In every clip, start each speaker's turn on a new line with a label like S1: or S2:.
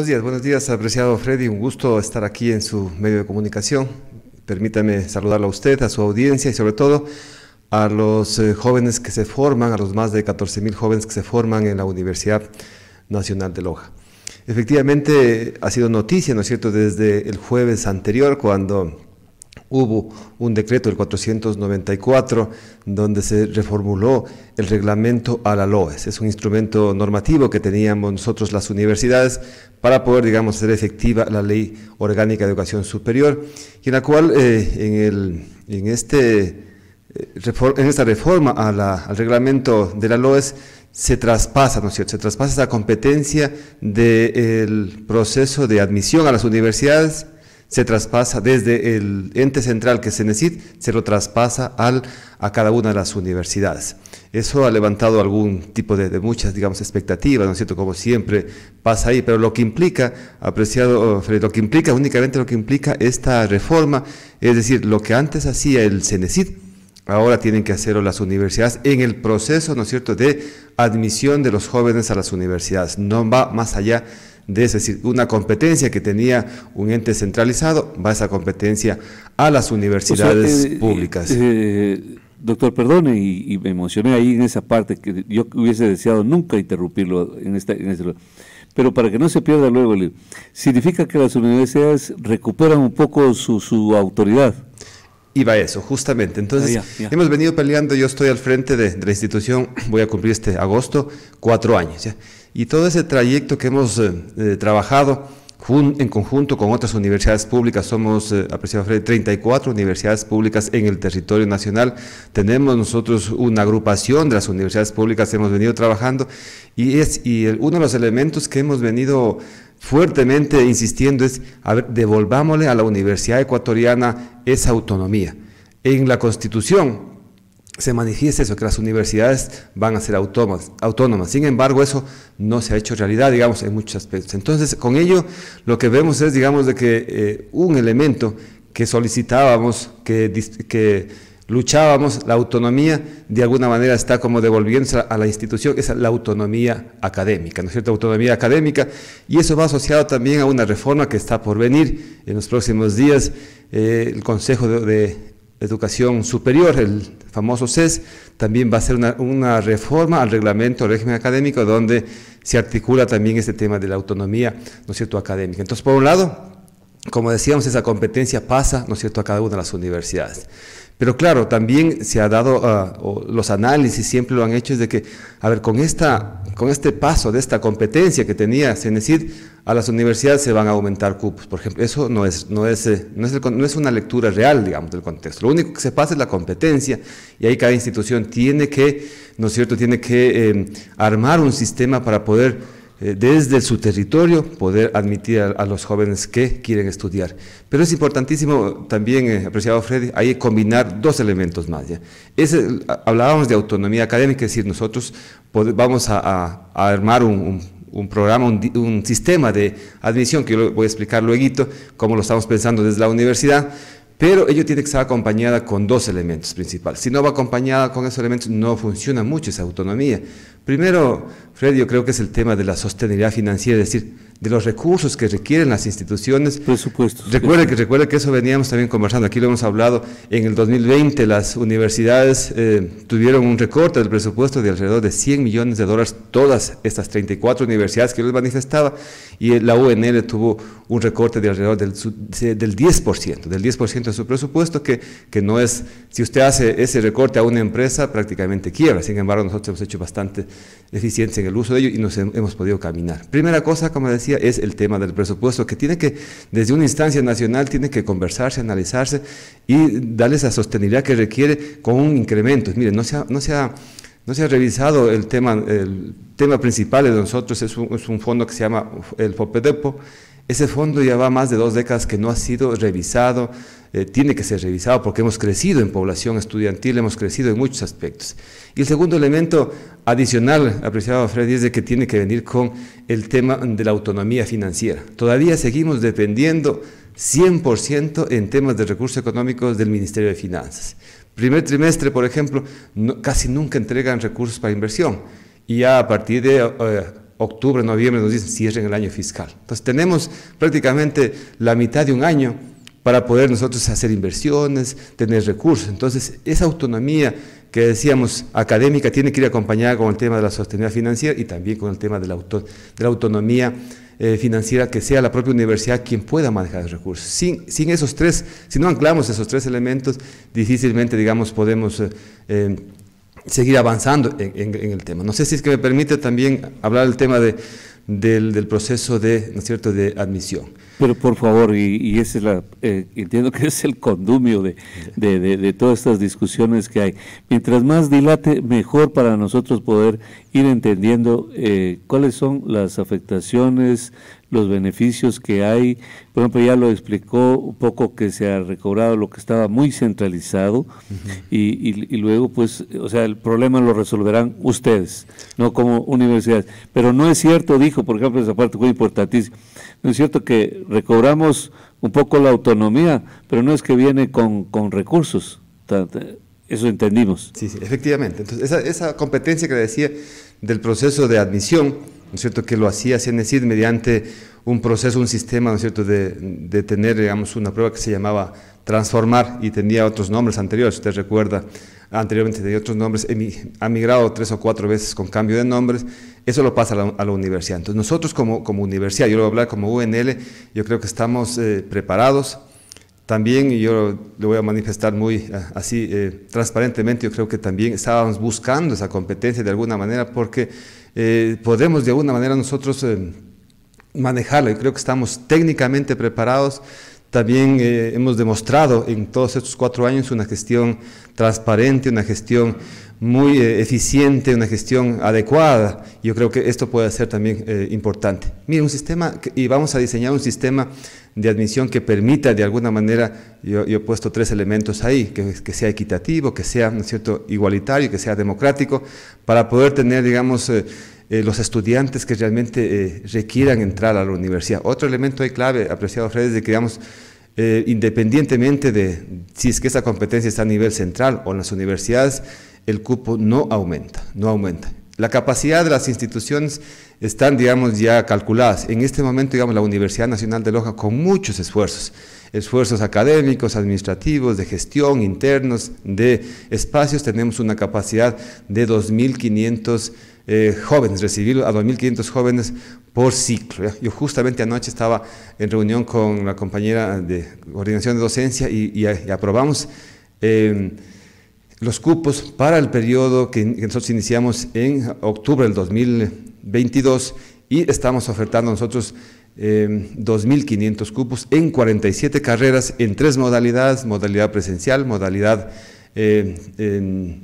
S1: Buenos días, buenos días, apreciado Freddy. Un gusto estar aquí en su medio de comunicación. Permítame saludarlo a usted, a su audiencia y sobre todo a los eh, jóvenes que se forman, a los más de 14 mil jóvenes que se forman en la Universidad Nacional de Loja. Efectivamente, ha sido noticia, ¿no es cierto?, desde el jueves anterior, cuando hubo un decreto, del 494, donde se reformuló el reglamento a la LOES. Es un instrumento normativo que teníamos nosotros las universidades para poder, digamos, hacer efectiva la ley orgánica de educación superior, y en la cual, eh, en, este, eh, en esta reforma al reglamento de la LOES, se traspasa, ¿no es cierto? Se traspasa esa competencia del proceso de admisión a las universidades, se traspasa desde el ente central que es CENESID, se lo traspasa al, a cada una de las universidades. Eso ha levantado algún tipo de, muchas, digamos, expectativas, ¿no es cierto?, como siempre pasa ahí, pero lo que implica, apreciado oh, Fred, lo que implica, únicamente lo que implica esta reforma, es decir, lo que antes hacía el CENESID, ahora tienen que hacerlo las universidades en el proceso, ¿no es cierto?, de admisión de los jóvenes a las universidades, no va más allá de esa decir, una competencia que tenía un ente centralizado, va esa competencia a las universidades eh, eh, públicas.
S2: Eh, doctor, perdone, y, me emocioné ahí en esa parte que yo hubiese deseado nunca interrumpirlo en, esta, este Pero para que no se pierda luego,
S1: significa que las universidades recuperan un poco su, su autoridad. Iba eso, justamente. Entonces, ah, hemos venido peleando, yo estoy al frente de, de, la institución, voy a cumplir este agosto, cuatro años. ¿ya? Y todo ese trayecto que hemos eh, eh, trabajado en conjunto con otras universidades públicas, somos, eh, 34 universidades públicas en el territorio nacional. Tenemos nosotros una agrupación de las universidades públicas, hemos venido trabajando y, es, y uno de los elementos que hemos venido fuertemente insistiendo es, a ver, devolvámosle a la universidad ecuatoriana esa autonomía. En la Constitución se manifieste eso, que las universidades van a ser autónomas, Sin embargo, eso no se ha hecho realidad, digamos, en muchos aspectos. Entonces, con ello, lo que vemos es, digamos, de que eh, un elemento que solicitábamos, que, luchábamos, la autonomía, de alguna manera está como devolviéndose a la institución, es la autonomía académica, ¿no es cierto? Autonomía académica, y eso va asociado también a una reforma que está por venir en los próximos días. Eh, el Consejo de educación superior, el famoso CES, también va a ser una, reforma al reglamento, al régimen académico, donde se articula también este tema de la autonomía, ¿no cierto?, académica. Entonces, por un lado, como decíamos, esa competencia pasa, ¿no cierto?, a cada una de las universidades. Pero claro, también se ha dado, ah, los análisis siempre lo han hecho, es de que, a ver, con, esta, con este paso de esta competencia que tenía CENESID, a las universidades se van a aumentar cupos. Por ejemplo, eso no es, no es, eh, no es, no es una lectura real, digamos, del contexto. Lo único que se pasa es la competencia y ahí cada institución tiene que, ¿no es cierto?, tiene que em, armar un sistema para poder eh, desde su territorio poder admitir a, los jóvenes que quieren estudiar. Pero es importantísimo también, eh, apreciado Freddy, ahí combinar dos elementos más. hablábamos de autonomía académica, es decir, nosotros vamos a, armar un, programa, un, sistema de admisión, que yo voy a explicar luego, cómo lo estamos pensando desde la universidad, pero ello tiene que estar acompañada con dos elementos principales. Si no va acompañada con esos elementos, no funciona mucho esa autonomía. Primero, Fred, yo creo que es el tema de la sostenibilidad financiera, es decir, de los recursos que requieren las instituciones. Presupuestos. Recuerde que, recuerde que eso veníamos también conversando, aquí lo hemos hablado, en el 2020 las universidades eh, tuvieron un recorte del presupuesto de alrededor de 100 millones de dólares, todas estas 34 universidades que yo les manifestaba, y la UNL tuvo un recorte de alrededor del, del 10%, del 10% de su presupuesto, que, que no es, si usted hace ese recorte a una empresa, prácticamente quiebra, sin embargo nosotros hemos hecho bastante eficiencia en el uso de ello y nos hemos podido caminar. Primera cosa, como decía, es el tema del presupuesto, que tiene que, desde una instancia nacional, tiene que conversarse, analizarse y darle esa sostenibilidad que requiere con un incremento. Mire, no se ha, no se no se ha revisado el tema, el tema principal de nosotros, es un, es un fondo que se llama el FOPEDEPO, ese fondo ya va más de dos décadas que no ha sido revisado, eh, tiene que ser revisado porque hemos crecido en población estudiantil, hemos crecido en muchos aspectos. Y el segundo elemento adicional, apreciado Freddy, es de que tiene que venir con el tema de la autonomía financiera. Todavía seguimos dependiendo 100% en temas de recursos económicos del Ministerio de Finanzas. Primer trimestre, por ejemplo, casi nunca entregan recursos para inversión. Y a partir de eh, octubre, noviembre nos dicen cierren el año fiscal. Entonces tenemos prácticamente la mitad de un año para poder nosotros hacer inversiones, tener recursos. Entonces esa autonomía que decíamos académica tiene que ir acompañada con el tema de la sostenibilidad financiera y también con el tema de la, autonomía eh, financiera, que sea la propia universidad quien pueda manejar los recursos. Sin, esos tres, si no anclamos esos tres elementos, difícilmente, digamos, podemos... Eh, seguir avanzando en, el tema. No sé si es que me permite también hablar del tema de, del, del proceso de, ¿no es cierto? de admisión. Pero por favor, y, es la, eh, entiendo que es el condumio
S2: de, todas estas discusiones que hay. Mientras más dilate, mejor para nosotros poder ir entendiendo eh, cuáles son las afectaciones, los beneficios que hay. Por ejemplo, ya lo explicó un poco que se ha recobrado lo que estaba muy centralizado y, y, y, luego, pues, o sea, el problema lo resolverán ustedes, no como universidades. Pero no es cierto, dijo, por ejemplo, esa parte fue importantísima. ¿No es cierto que recobramos un poco la autonomía, pero no es que viene con,
S1: recursos? Eso entendimos. Sí, efectivamente. Entonces, esa, competencia que decía del proceso de admisión, ¿no es cierto?, que lo hacía CNCID mediante un proceso, un sistema, ¿no es cierto?, de, de, tener, digamos, una prueba que se llamaba transformar y tenía otros nombres anteriores, usted recuerda anteriormente tenía otros nombres, ha migrado tres o cuatro veces con cambio de nombres, eso lo pasa a la, universidad. Entonces nosotros como, como, universidad, yo lo voy a hablar como UNL, yo creo que estamos eh, preparados. También yo lo voy a manifestar muy eh, así eh, transparentemente, yo creo que también estábamos buscando esa competencia de alguna manera porque podemos de alguna manera nosotros manejarla. Yo creo que estamos técnicamente preparados, también eh, hemos demostrado en todos estos cuatro años una gestión transparente, una gestión muy eh, eficiente, una gestión adecuada. Yo creo que esto puede ser también eh, importante. Mire, un sistema, y vamos a diseñar un sistema de admisión que permita de alguna manera, yo, he puesto tres elementos ahí, que, sea equitativo, que sea cierto? igualitario, que sea democrático, para poder tener, digamos, eh, los estudiantes que realmente eh, requieran entrar a la universidad. Otro elemento clave, apreciado Fred, es de que, digamos, eh, independientemente de si es que esa competencia está a nivel central o en las universidades, el cupo no aumenta, no aumenta. La capacidad de las instituciones están, digamos, ya calculadas. En este momento, digamos, la Universidad Nacional de Loja, con muchos esfuerzos, esfuerzos académicos, administrativos, de gestión, internos, de espacios, tenemos una capacidad de 2.500 eh, jóvenes, recibir a 2.500 jóvenes por ciclo. Yo justamente anoche estaba en reunión con la compañera de coordinación de docencia y, eh, aprobamos em, los cupos para el periodo que, que nosotros iniciamos en octubre del 2022 y estamos ofertando nosotros 2.500 em, cupos en 47 carreras en tres modalidades, modalidad presencial, modalidad em, em,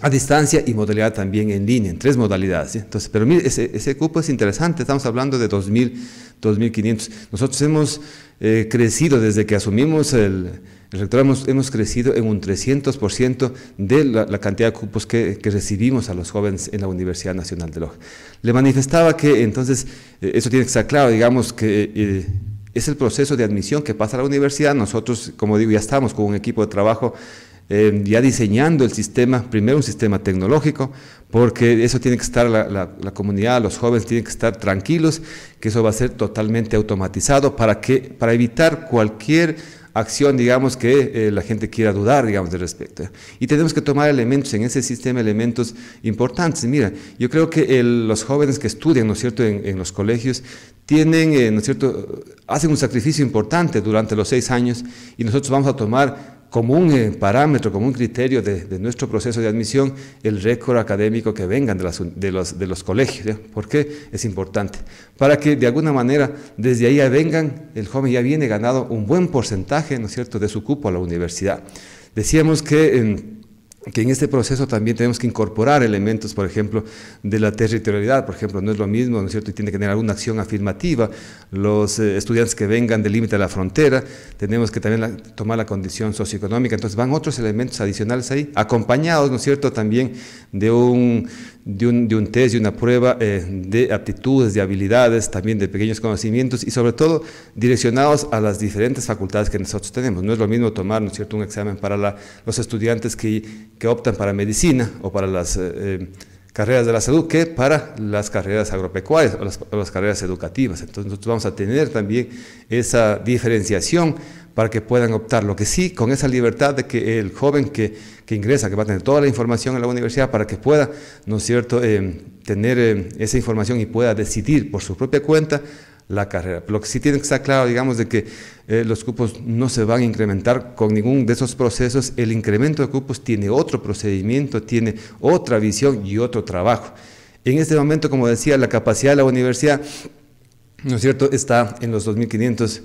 S1: a distancia y modalidad también en línea, en tres modalidades. Entonces, pero mire, ese, cupo es interesante, estamos hablando de 2.500. Nosotros hemos eh, crecido desde que asumimos el, el rector hemos, crecido en un 300% de la, cantidad de cupos que, recibimos a los jóvenes en la Universidad Nacional de Loja. Le manifestaba que entonces, eh, eso tiene que estar claro, digamos que... Eh, es el proceso de admisión que pasa a la universidad. Nosotros, como digo, ya estamos con un equipo de trabajo eh, ya diseñando el sistema, primero un sistema tecnológico, porque eso tiene que estar la, comunidad, los jóvenes tienen que estar tranquilos, que eso va a ser totalmente automatizado para, que, para evitar cualquier acción, digamos, que eh, la gente quiera dudar, digamos, de respecto. Y tenemos que tomar elementos en ese sistema, elementos importantes. Mira, yo creo que los jóvenes que estudian, ¿no es cierto?, en, los colegios, tienen, eh, ¿no es cierto?, hacen un sacrificio importante durante los seis años y nosotros vamos a tomar como un eh, parámetro, como un criterio de, nuestro proceso de admisión, el récord académico que vengan de, los, colegios. ¿Por qué es importante? Para que de alguna manera desde ahí ya vengan, el joven ya viene ganado un buen porcentaje, ¿no es cierto?, de su cupo a la universidad. Decíamos que... en que en este proceso también tenemos que incorporar elementos, por ejemplo, de la territorialidad, por ejemplo, no es lo mismo, ¿no es cierto?, y tiene que tener alguna acción afirmativa, los eh, estudiantes que vengan del límite de la frontera, tenemos que también tomar la condición socioeconómica, entonces van otros elementos adicionales ahí, acompañados, ¿no es cierto?, también de un, de un, test, y una prueba eh, de aptitudes, de habilidades, también de pequeños conocimientos y sobre todo direccionados a las diferentes facultades que nosotros tenemos, no es lo mismo tomar, ¿no es cierto?, un examen para los estudiantes que que optan para medicina o para las eh, eh, carreras de la salud que para las carreras agropecuarias o las, carreras educativas. Entonces nosotros vamos a tener también esa diferenciación para que puedan optar. Lo que sí, con esa libertad de que el joven que, ingresa, que va a tener toda la información en la universidad para que pueda, ¿no es cierto?, em, tener em, esa información y pueda decidir por su propia cuenta la carrera. Lo que sí tiene que estar claro, digamos, de que eh, los cupos no se van a incrementar con ningún de esos procesos. El incremento de cupos tiene otro procedimiento, tiene otra visión y otro trabajo. En este momento, como decía, la capacidad de la universidad, ¿no es cierto?, está en los 2.500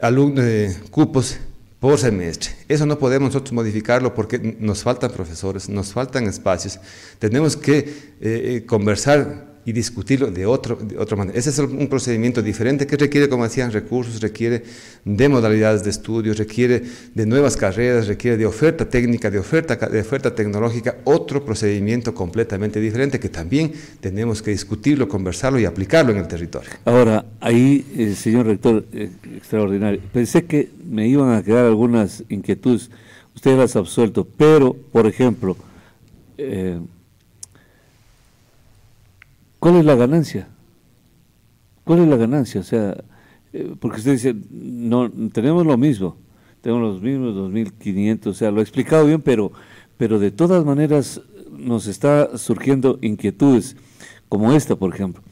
S1: alumnos, de cupos por semestre. Eso no podemos nosotros modificarlo porque nos faltan profesores, nos faltan espacios. Tenemos que eh, eh, conversar y discutirlo de, otro, de otra manera. Ese es un procedimiento diferente que requiere, como decían, recursos, requiere de modalidades de estudio, requiere de nuevas carreras, requiere de oferta técnica, de oferta, de oferta tecnológica, otro procedimiento completamente diferente que también tenemos que discutirlo, conversarlo y aplicarlo en el territorio. Ahora, ahí, eh, señor
S2: rector, eh, extraordinario, pensé que me iban a quedar algunas inquietudes, usted las ha absuelto, pero, por ejemplo, eh, ¿Cuál es la ganancia? ¿Cuál es la ganancia? O sea, eh, porque usted dice, no, tenemos lo mismo, tenemos los mismos 2.500, o sea, lo he explicado bien, pero, pero de todas maneras nos está surgiendo inquietudes como esta, por ejemplo.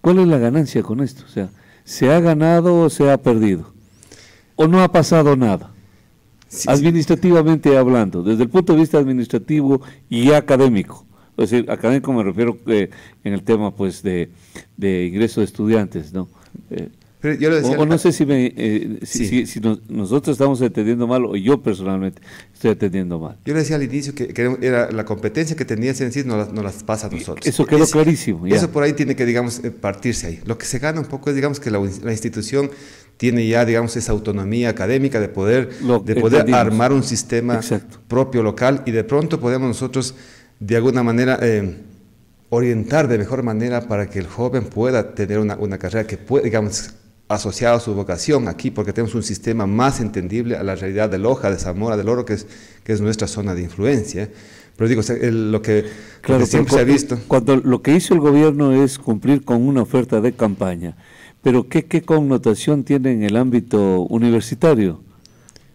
S2: ¿Cuál es la ganancia con esto? O sea, ¿se ha ganado o se ha perdido? ¿O no ha pasado nada? administrativamente hablando, desde el punto de vista administrativo y académico es decir, académico me refiero eh, en el tema pues de, ingreso de estudiantes, ¿no? Eh, o, no sé si, eh, nosotros estamos entendiendo mal o yo personalmente estoy entendiendo mal.
S1: Yo le decía al inicio que, era la competencia que tenía es decir no, las, pasa a nosotros. Eso quedó clarísimo. Eso por ahí tiene que, digamos, partirse ahí. Lo que se gana un poco es, digamos, que la, institución tiene ya, digamos, esa autonomía académica de poder, de poder armar un sistema propio local y de pronto podemos nosotros de alguna manera eh, orientar de mejor manera para que el joven pueda tener una, carrera que pueda, digamos, asociada a su vocación aquí, porque tenemos un sistema más entendible a la realidad de Loja, de Zamora, del Oro, que es, que es nuestra zona de influencia. Pero digo, lo, que, siempre se ha visto. Cuando
S2: lo que hizo el gobierno es cumplir con una oferta de campaña, pero ¿qué, connotación
S1: tiene en el ámbito universitario?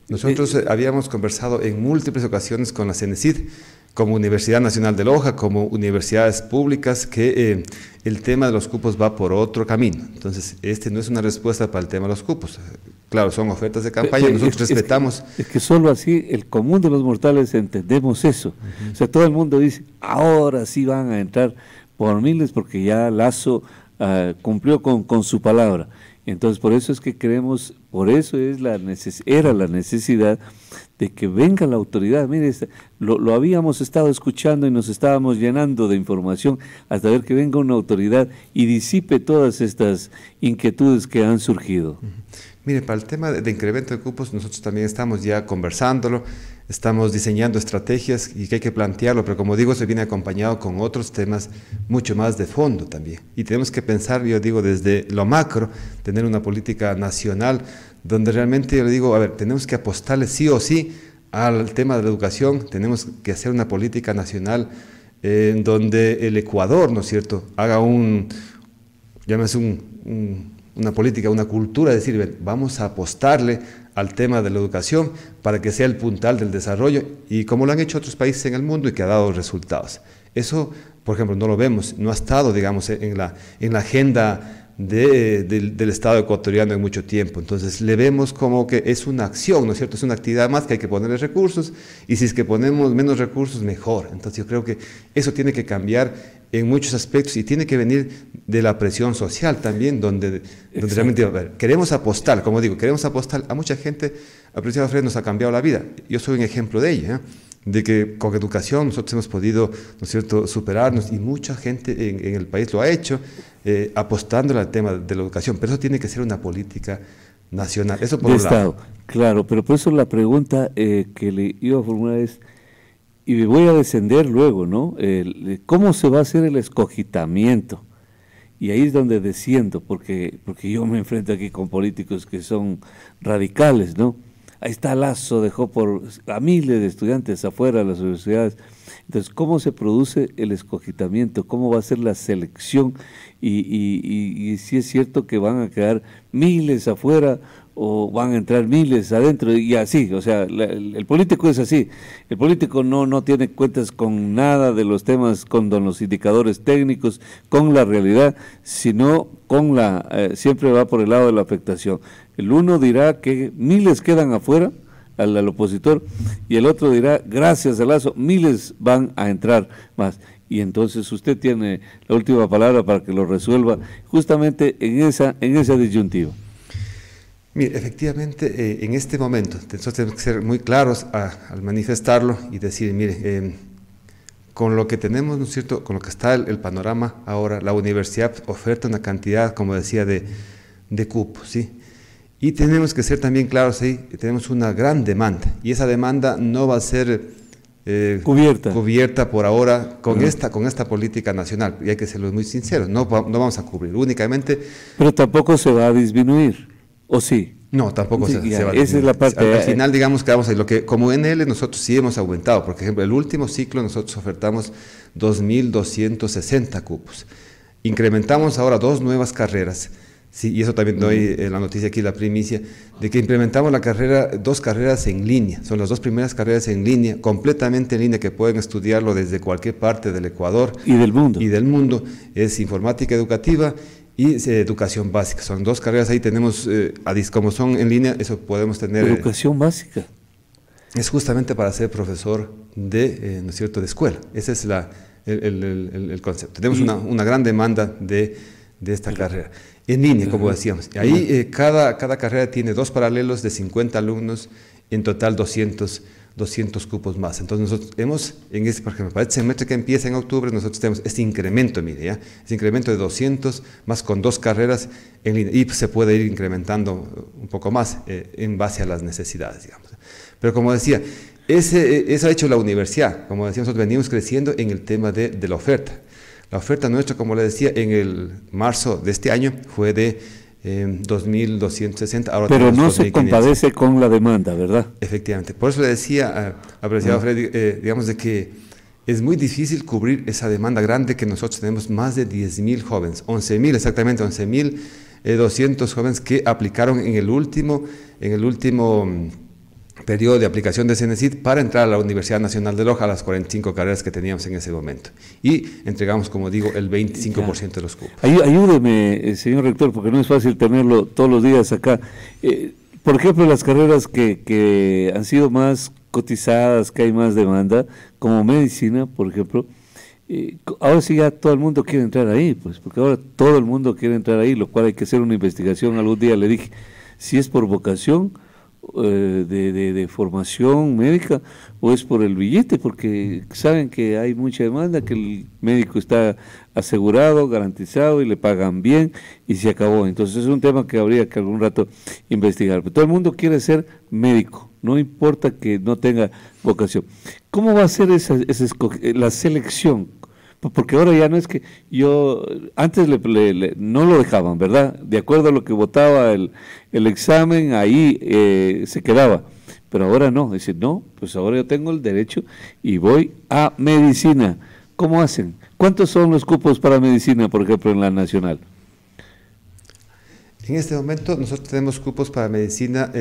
S1: Nosotros eh, eh, habíamos conversado en múltiples ocasiones con la Cenecid como Universidad Nacional de Loja, como universidades públicas, que eh, el tema de los cupos va por otro camino. Entonces, este no es una respuesta para el tema de los cupos. Claro, son ofertas de campaña, nosotros respetamos.
S2: Es que, solo así el común de los mortales entendemos eso. O sea, todo el mundo dice, ahora sí van a entrar por miles porque ya Lazo ah, cumplió con, con su palabra. Entonces, por eso es que creemos, por eso es la era la necesidad de que venga la autoridad. Mire, lo, habíamos estado escuchando y nos estábamos llenando de información hasta ver que venga una autoridad y disipe todas estas inquietudes que han surgido.
S1: Mire, para el tema de, de incremento de cupos, nosotros también estamos ya conversándolo estamos diseñando estrategias y que hay que plantearlo, pero como digo, se viene acompañado con otros temas mucho más de fondo también. Y tenemos que pensar, yo digo, desde lo macro, tener una política nacional donde realmente yo le digo, a ver, tenemos que apostarle sí o sí al tema de la educación, tenemos que hacer una política nacional en eh, donde el Ecuador, ¿no es cierto?, haga un, llámese una política, una cultura, decir, vamos a apostarle al tema de la educación para que sea el puntal del desarrollo y como lo han hecho otros países en el mundo y que ha dado resultados. Eso, por ejemplo, no lo vemos, no ha estado, digamos, en la, en la agenda del, Estado ecuatoriano en mucho tiempo. Entonces le vemos como que es una acción, ¿no es cierto? Es una actividad más que hay que ponerle recursos y si es que ponemos menos recursos, mejor. Entonces yo creo que eso tiene que cambiar en muchos aspectos y tiene que venir de la presión social también, donde, realmente ver, queremos apostar, como digo, queremos apostar a mucha gente. A presión Fred nos ha cambiado la vida. Yo soy un ejemplo de ella. ¿eh? de que con educación nosotros hemos podido, ¿no es cierto?, superarnos y mucha gente en, el país lo ha hecho eh, apostando al tema de la educación, pero eso tiene que ser una política nacional. Eso por Estado,
S2: claro, pero por eso la pregunta eh, que le iba a formular es, y me voy a descender luego, ¿no? Eh, ¿Cómo se va a hacer el escogitamiento? Y ahí es donde desciendo, porque, porque yo me enfrento aquí con políticos que son radicales, ¿no? Ahí está Lazo, dejó por a miles de estudiantes afuera de las universidades. Entonces, ¿cómo se produce el escogitamiento? ¿Cómo va a ser la selección? Y, y si es cierto que van a quedar miles afuera o van a entrar miles adentro y así, o sea, el, político es así, el político no, no tiene cuentas con nada de los temas, con los indicadores técnicos, con la realidad, sino con la, eh, siempre va por el lado de la afectación. El uno dirá que miles quedan afuera al, opositor y el otro dirá, gracias a Lazo, miles van a entrar más y entonces usted tiene la última palabra para que lo resuelva justamente en esa en ese disyuntiva.
S1: Mire, efectivamente, eh, en este momento, nosotros tenemos que ser muy claros al manifestarlo y decir, mire, eh, con lo que tenemos, ¿no es cierto?, con lo que está el, panorama ahora, la universidad oferta una cantidad, como decía, de, de cupos, ¿sí? Y tenemos que ser también claros ahí, tenemos una gran demanda, y esa demanda no va a ser... Eh, cubierta. por ahora con, esta, con esta política nacional. Y hay que ser muy sinceros, no vamos a cubrir únicamente. Pero tampoco se va a disminuir. ¿O sí? No, tampoco se, va a Esa es la parte. Al, final, digamos que vamos a lo que como NL nosotros sí hemos aumentado. Por ejemplo, el último ciclo nosotros ofertamos 2.260 cupos. Incrementamos ahora dos nuevas carreras. Sí, y eso también doy eh, la noticia aquí, la primicia, de que implementamos la carrera, dos carreras en línea, son las dos primeras carreras en línea, completamente en línea, que pueden estudiarlo desde cualquier parte del Ecuador. Y del mundo. Y del mundo. Es informática educativa y eh, educación básica. Son dos carreras ahí, tenemos, eh, como son en línea, eso podemos tener... Eh, educación básica. Es justamente para ser profesor de, ¿no es cierto?, de escuela. Ese es la, el, concepto. Tenemos una, gran demanda de, esta carrera. En línea, como decíamos. Ahí cada, cada carrera tiene dos paralelos de 50 alumnos, en total 200 200 cupos más. Entonces nosotros hemos, en este, por ejemplo, para este semestre que empieza en octubre, nosotros tenemos este incremento, mire, ¿ya? Este incremento de 200 más con dos carreras Y se puede ir incrementando un poco más eh, en base a las necesidades, digamos. Pero como decía, ese, e, eso ha hecho la universidad. Como decía, nosotros venimos creciendo en el tema de, de la oferta. La oferta nuestra, como le decía, en el marzo de este año fue de 2.260. Ahora Pero no se compadece
S2: con la demanda, ¿verdad? Efectivamente.
S1: Por eso le decía, eh, apreciado ah. Freddy, eh, digamos de que es muy difícil cubrir esa demanda grande que nosotros tenemos, más de 10.000 jóvenes, 11.000 exactamente, 11.200 eh, jóvenes que aplicaron en el último, en el último mm, periodo de aplicación de CENESID para entrar a la Universidad Nacional de Loja, las 45 carreras que teníamos en ese momento. Y entregamos, como digo, el 25% de los cupos.
S2: Ayúdeme, eh, señor rector, porque no es fácil tenerlo todos los días acá. Eh, por ejemplo, las carreras que, han sido más cotizadas, que hay más demanda, como medicina, por ejemplo, eh, ahora sí ya todo el mundo quiere entrar ahí, pues, porque ahora todo el mundo quiere entrar ahí, lo cual hay que hacer una investigación. Algún día le dije, si es por vocación eh, de, de, formación médica o es pues por el billete, porque saben que hay mucha demanda, que el médico está asegurado, garantizado y le pagan bien y se acabó. Entonces es un tema que habría que algún rato investigar. Pero todo el mundo quiere ser médico, no importa que no tenga vocación. ¿Cómo va a ser esa, esa la selección? Porque ahora ya no es que yo, antes le, no lo dejaban, ¿verdad? De acuerdo a lo que votaba el, examen, ahí eh, se quedaba. Pero ahora no, dice, no, pues ahora yo tengo el derecho y voy a medicina. ¿Cómo hacen? ¿Cuántos son los cupos para medicina, por ejemplo, en la nacional?
S1: En este momento nosotros tenemos cupos para medicina.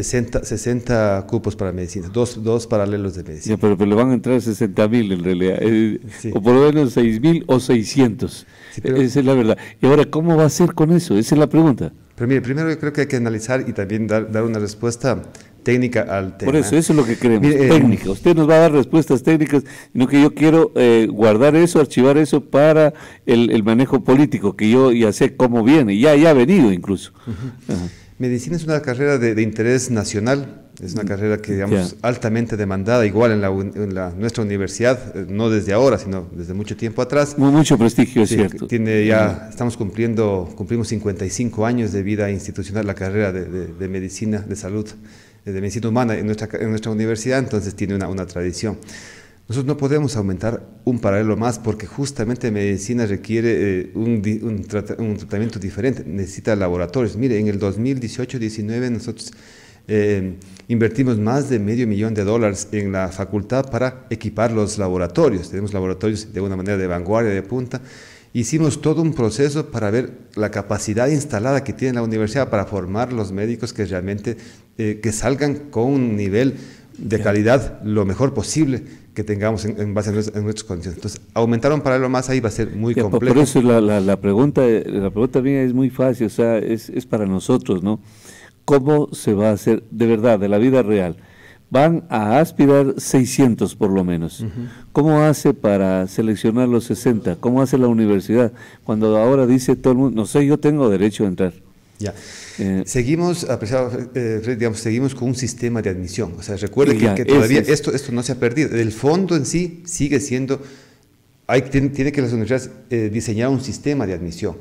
S1: 60, cupos para medicina, dos, dos paralelos de medicina.
S2: pero, pero, le van a entrar 60 mil en realidad, eh, o por lo menos 6 mil
S1: o 600. Esa es la verdad. Y ahora, ¿cómo va a ser con eso? Esa es la pregunta. Pero mire, primero yo creo que hay que analizar y también dar, una respuesta técnica al tema. Por eso, eso es lo que queremos, eh, técnica. Usted nos va a dar respuestas técnicas, sino que yo quiero eh, guardar eso, archivar eso
S2: para el, manejo político, que yo ya sé cómo viene, ya, ya ha venido incluso.
S1: Medicina es una carrera de, interés nacional, es una mm. carrera que, digamos, altamente demandada, igual en, en nuestra universidad, eh, no desde ahora, sino desde mucho tiempo atrás.
S2: Mucho prestigio, es cierto.
S1: Tiene ya, mm. estamos cumpliendo, cumplimos 55 años de vida institucional, la carrera de, de medicina, de salud, eh, de medicina humana en nuestra, en nuestra universidad, entonces tiene una, una tradición. Nosotros no podemos aumentar un paralelo más porque justamente medicina requiere eh, un, tratamiento diferente, necesita laboratorios. Mire, en el 2018-19 nosotros eh, invertimos más de medio millón de dólares en la facultad para equipar los laboratorios. Tenemos laboratorios de una manera de vanguardia, de punta. Hicimos todo un proceso para ver la capacidad instalada que tiene la universidad para formar los médicos que realmente eh, que salgan con un nivel de calidad lo mejor posible que tengamos en, base a, nuestras, en condiciones. Entonces, aumentar un paralelo más ahí
S2: va a ser muy complejo. Por eso la, la, la, pregunta, la pregunta mía es muy fácil, o sea, es, es para nosotros, ¿no? ¿Cómo se va a hacer de verdad, de la vida real? Van a aspirar 600 por lo menos. ¿Cómo hace para seleccionar los 60? ¿Cómo hace la universidad? Cuando ahora dice todo el mundo, no sé, yo tengo derecho a entrar.
S1: Ya. Eh, seguimos, apreciado eh, Fred, digamos, seguimos con un sistema de admisión. O sea, recuerden que, todavía esto, esto no se ha perdido. El fondo en sí sigue siendo, hay, tiene, que las universidades eh, diseñar un sistema de admisión.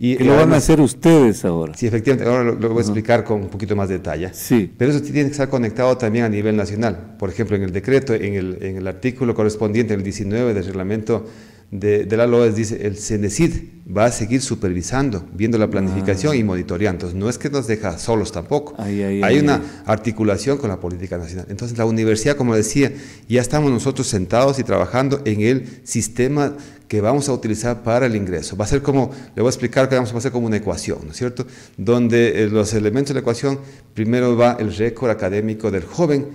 S1: Y, lo van a hacer ustedes ahora. Sí, efectivamente, ahora lo, voy a explicar con un poquito más de detalle. Sí. Pero eso tiene que estar conectado también a nivel nacional. Por ejemplo, en el decreto, en el, en el artículo correspondiente, el 19 del reglamento de, la LOES dice, el CENECID va a seguir supervisando, viendo la ah. planificación y monitoreando. no es que nos deja solos tampoco. Hay una articulación con la política nacional. Entonces, la universidad, como decía, ya estamos nosotros sentados y trabajando en el sistema que vamos a utilizar para el ingreso. Va a ser como, le voy a explicar que vamos a hacer como una ecuación, ¿no es cierto? Donde eh, los elementos de la ecuación, primero va el récord académico del joven,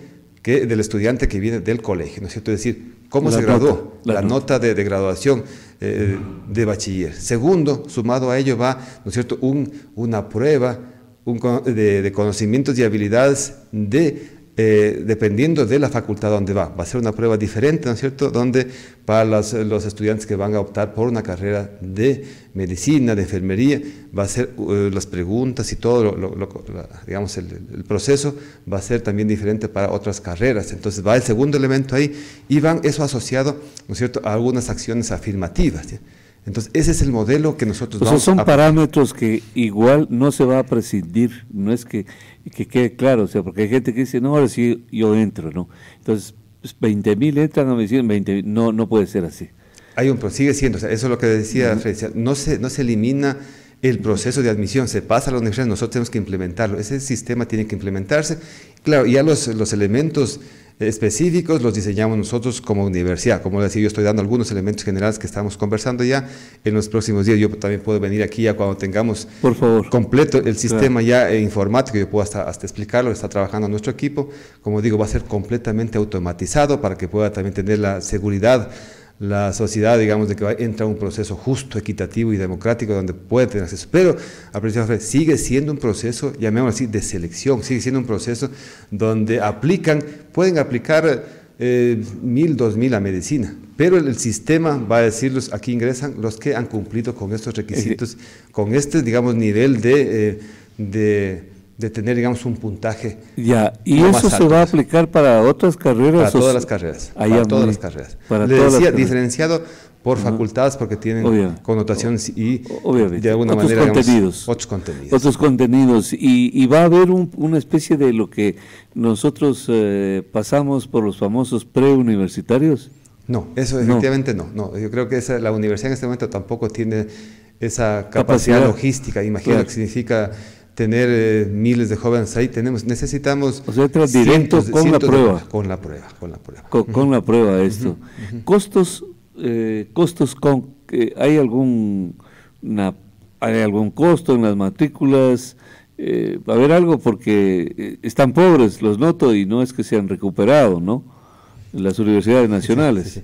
S1: que del estudiante que viene del colegio, ¿no es cierto? Es decir, cómo se graduó, la, nota, de, graduación eh, de bachiller. Segundo, sumado a ello va, ¿no es cierto?, una prueba de, conocimientos y habilidades de eh, dependiendo de la facultad donde va. Va a ser una prueba diferente, ¿no es cierto?, donde para los, estudiantes que van a optar por una carrera de medicina, de enfermería, va a ser eh, las preguntas y todo, digamos, el, proceso va a ser también diferente para otras carreras. Entonces va el segundo elemento ahí y van eso asociado, ¿no es cierto?, a algunas acciones afirmativas. Entonces, ese es el modelo que nosotros o son
S2: parámetros que igual no se va a prescindir, no es que, quede claro, o sea, porque hay gente que dice, no, ahora sí yo entro, ¿no?
S1: Entonces, 20 pues, mil entran a medicina, 20 no, no puede ser así. Hay un, sigue siendo, o sea, eso es lo que decía uh no se, no se elimina el proceso de admisión, se pasa a la universidad, nosotros tenemos que implementarlo, ese sistema tiene que implementarse. Claro, ya los, los elementos específicos los diseñamos nosotros como universidad. Como les decía, yo estoy dando algunos elementos generales que estamos conversando ya. En los próximos días yo también puedo venir aquí ya cuando tengamos completo el sistema ya eh, informático. Yo puedo hasta, hasta explicarlo, está trabajando nuestro equipo. Como digo, va a ser completamente automatizado para que pueda también tener la seguridad la sociedad, digamos, de que entra un proceso justo, equitativo y democrático donde puede tener acceso. Pero, sigue siendo un proceso, llamémoslo así, de selección, sigue siendo un proceso donde aplican, pueden aplicar eh, mil, dos mil a medicina, pero el, sistema va a decirlos, aquí ingresan los que han cumplido con estos requisitos, con este, digamos, nivel de eh, de tener, digamos, un puntaje. Ya, y eso se va
S2: a aplicar para otras carreras. Para todas las carreras. para todas las carreras. Para Le decía,
S1: diferenciado por facultades porque tienen connotaciones y de alguna otros manera contenidos. otros contenidos.
S2: Otros contenidos. Y, va a haber una especie de lo que nosotros eh, pasamos por los famosos preuniversitarios. No, eso efectivamente
S1: no. no. Yo creo que esa, la universidad en este momento tampoco tiene esa capacidad, logística, imagino lo que significa tener eh, miles de jóvenes ahí, tenemos, necesitamos... O sea, con la prueba. con la prueba, con la prueba. Con, la prueba esto. Costos, eh, costos con...
S2: Eh, ¿Hay algún hay algún costo en las matrículas? ¿Va a haber algo? Porque están pobres, los noto, y no es que se han recuperado, ¿no? Las universidades nacionales.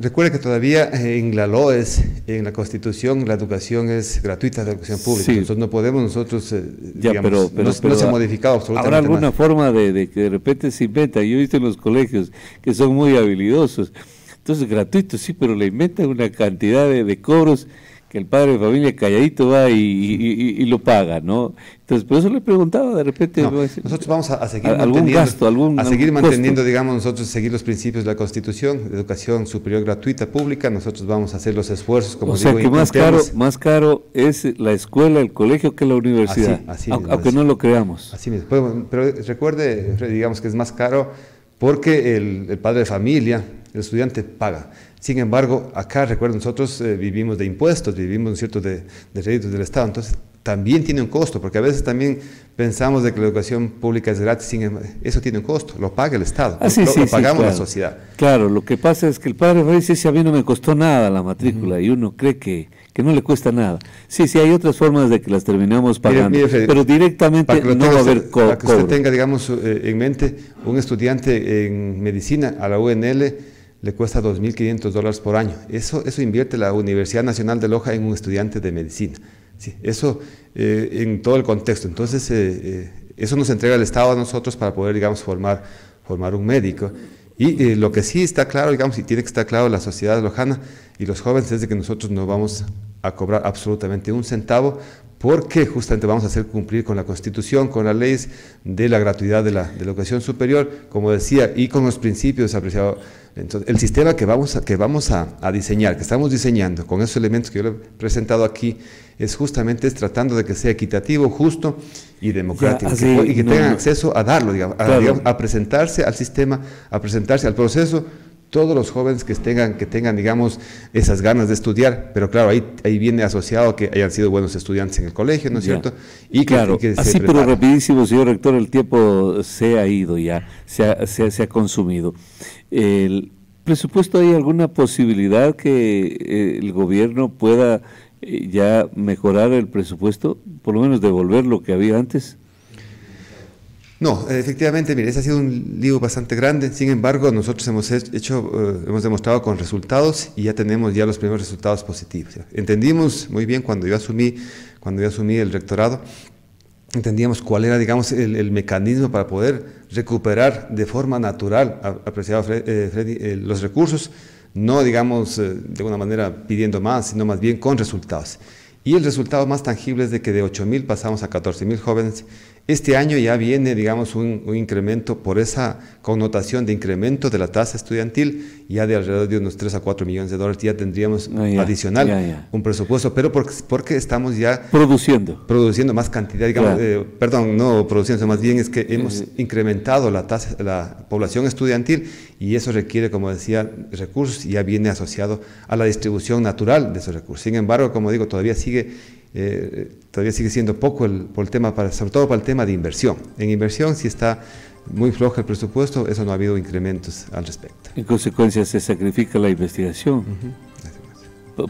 S1: Recuerde que todavía eh, en la es en la Constitución, la educación es gratuita, la educación pública. Sí. no podemos, nosotros, eh, digamos, pero, no, se ha modificado absolutamente Habrá alguna
S2: forma de, que de repente se inventa. Yo he visto en los colegios que son muy habilidosos. Entonces, gratuito, sí, pero le inventan una cantidad de cobros que el padre de familia calladito va y, y, lo paga, ¿no?
S1: Entonces, por eso le preguntaba, de repente... Pues, nosotros vamos a, seguir manteniendo, gasto, algún, A seguir manteniendo, digamos, nosotros seguir los principios de la Constitución, educación superior gratuita pública, nosotros vamos a hacer los esfuerzos, como o digo, sea que más caro,
S2: más caro es la escuela, el colegio que la universidad, aunque, no
S1: lo creamos. Así mismo, pues, pero, recuerde, digamos que es más caro porque el padre de familia, el estudiante paga. Sin embargo, acá, recuerdo, nosotros eh, vivimos de impuestos, vivimos cierto de, de créditos del Estado, entonces también tiene un costo, porque a veces también pensamos de que la educación pública es gratis, em, eso tiene un costo, lo paga el Estado, ah, lo, pagamos la sociedad.
S2: Claro, lo que pasa es que el padre dice, a mí no me costó nada la matrícula, y uno cree que, que no le cuesta nada. Sí, sí, hay otras formas de que las terminemos pagando, pero directamente no va a haber Para que usted tenga,
S1: digamos, eh, en mente, un estudiante en medicina a la UNL, le cuesta 2.500 dólares por año. Eso, eso invierte la Universidad Nacional de Loja en un estudiante de medicina. Sí, eso eh, en todo el contexto. Entonces, eh, eh, eso nos entrega el Estado a nosotros para poder, digamos, formar, formar un médico. Y lo que sí está claro, digamos, y tiene que estar claro la sociedad lojana y los jóvenes es que nosotros no vamos a cobrar absolutamente un centavo porque justamente vamos a hacer cumplir con la Constitución, con las leyes de la gratuidad de la, educación superior, como decía, y con los principios apreciados. Entonces, el sistema que vamos, a, diseñar, que estamos diseñando con esos elementos que yo le he presentado aquí, es justamente es tratando de que sea equitativo, justo y democrático, y que tengan acceso a darlo, a presentarse al sistema, a presentarse al proceso todos los jóvenes que tengan, que tengan, digamos, esas ganas de estudiar, pero claro, ahí, viene asociado que hayan sido buenos estudiantes en el colegio, ¿no es cierto? Y claro, así pero
S2: rapidísimo, señor rector, el tiempo se ha ido ya, se ha, se ha consumido. El presupuesto, ¿hay alguna posibilidad que eh, el gobierno pueda eh, ya mejorar el presupuesto, por lo menos devolver lo
S1: que había antes? No, efectivamente, mire, ese ha sido un lío bastante grande. Sin embargo, nosotros hemos hecho, eh, hemos demostrado con resultados y ya tenemos ya los primeros resultados positivos. Entendimos muy bien cuando yo asumí, cuando yo asumí el rectorado, entendíamos cuál era, digamos, el, mecanismo para poder recuperar de forma natural, apreciado eh, Freddy, eh, los recursos, no, digamos, de una manera pidiendo más, sino más bien con resultados. Y el resultado más tangible es de que de 8.000 pasamos a 14.000 jóvenes este año ya viene, digamos, un, incremento por esa connotación de incremento de la tasa estudiantil, ya de alrededor de unos 3 a 4 millones de dólares, ya tendríamos ah, adicional un presupuesto, pero porque, estamos ya... Produciendo. Produciendo más cantidad, eh, perdón, no produciendo, más bien es que hemos eh, eh. incrementado la la población estudiantil y eso requiere, como decía, recursos y ya viene asociado a la distribución natural de esos recursos. Sin embargo, como digo, todavía sigue eh, todavía sigue siendo poco, por el tema para, sobre todo para el tema de inversión. En inversión, si está muy floja el presupuesto, eso no ha habido incrementos al respecto.
S2: En consecuencia, se sacrifica la investigación.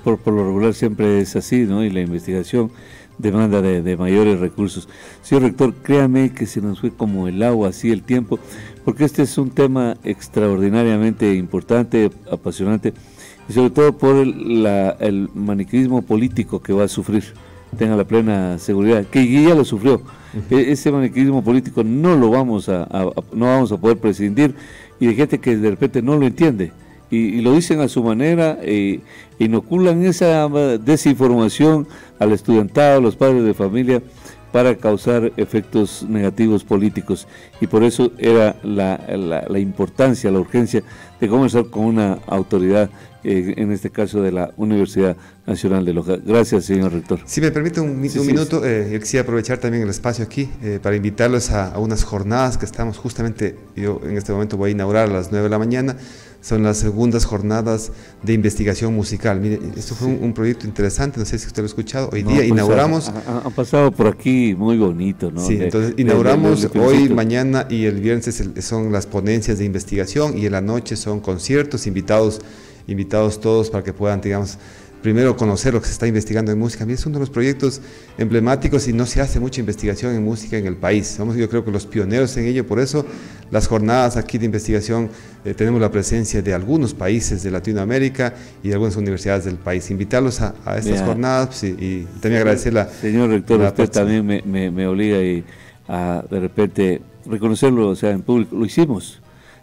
S2: por, lo regular siempre es así, ¿no? Y la investigación demanda de, mayores recursos. Señor rector, créame que se nos fue como el agua, así el tiempo, porque este es un tema extraordinariamente importante, apasionante, y sobre todo por el, la, el maniquismo político que va a sufrir tenga la plena seguridad, que ya lo sufrió. E-, ese maniquismo político no lo vamos a, no vamos a poder prescindir y hay gente que de repente no lo entiende y, lo dicen a su manera e inoculan esa ah, desinformación al estudiantado, a los padres de familia para causar efectos negativos políticos. Y por eso era la, importancia, la urgencia de conversar con una autoridad, eh, en este caso de la universidad. Nacional de los Gracias, señor rector. Si me permite un, minuto,
S1: eh, yo quisiera aprovechar también el espacio aquí eh, para invitarlos a, unas jornadas que estamos justamente, yo en este momento voy a inaugurar a las 9 de la mañana, son las segundas jornadas de investigación musical. Mire, esto fue un, proyecto interesante, no sé si usted lo ha escuchado, hoy día pues, inauguramos... Han ha pasado por aquí muy bonito, ¿no? Sí, entonces inauguramos hoy, mañana y el viernes son las ponencias de investigación y en la noche son conciertos, invitados, invitados todos para que puedan, digamos, primero conocer lo que se está investigando en música. A mí es uno de los proyectos emblemáticos y no se hace mucha investigación en música en el país. Somos yo creo que los pioneros en ello, por eso las jornadas aquí de investigación eh, tenemos la presencia de algunos países de Latinoamérica y de algunas universidades del país. Invitarlos a, estas jornadas pues, y, también agradecer la...
S2: Señor rector, usted también me, obliga y a de repente reconocerlo, o sea, en público. Lo hicimos,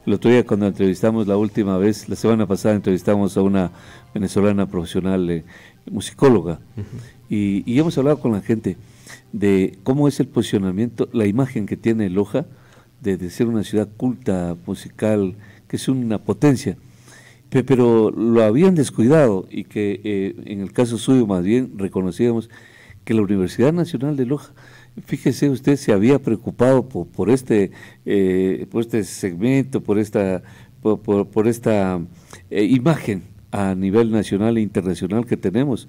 S2: lo otro cuando entrevistamos la última vez, la semana pasada entrevistamos a una venezolana profesional eh, musicóloga y, hemos hablado con la gente de cómo es el posicionamiento, la imagen que tiene Loja de, ser una ciudad culta, musical, que es una potencia, pero lo habían descuidado y que eh, en el caso suyo más bien reconocíamos que la Universidad Nacional de Loja Fíjese, usted se había preocupado por, este, eh, por este segmento, por esta, por, esta eh, imagen a nivel nacional e internacional que tenemos.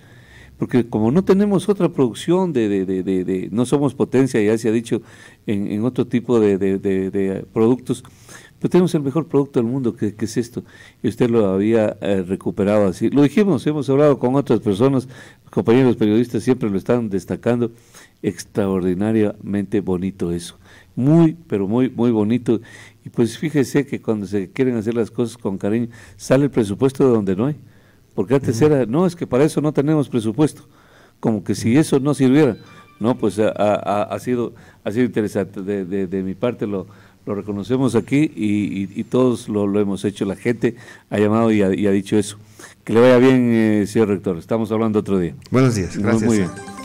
S2: Porque como no tenemos otra producción, de, no somos potencia, ya se ha dicho, en, otro tipo de, productos, pero pues tenemos el mejor producto del mundo, que, es esto. Y usted lo había eh, recuperado así. Lo dijimos, hemos hablado con otras personas, compañeros periodistas siempre lo están destacando extraordinariamente bonito eso. Muy, pero muy, muy bonito. Y pues fíjese que cuando se quieren hacer las cosas con cariño, sale el presupuesto de donde no hay. Porque antes era, no, es que para eso no tenemos presupuesto. Como que si eso no sirviera. No, pues ha, sido, ha sido interesante. De, mi parte lo, lo reconocemos aquí y, todos lo, hemos hecho. La gente ha llamado y ha, dicho eso. Que le vaya bien, eh, señor rector. Estamos hablando otro día. Buenos días. Gracias. Muy bien.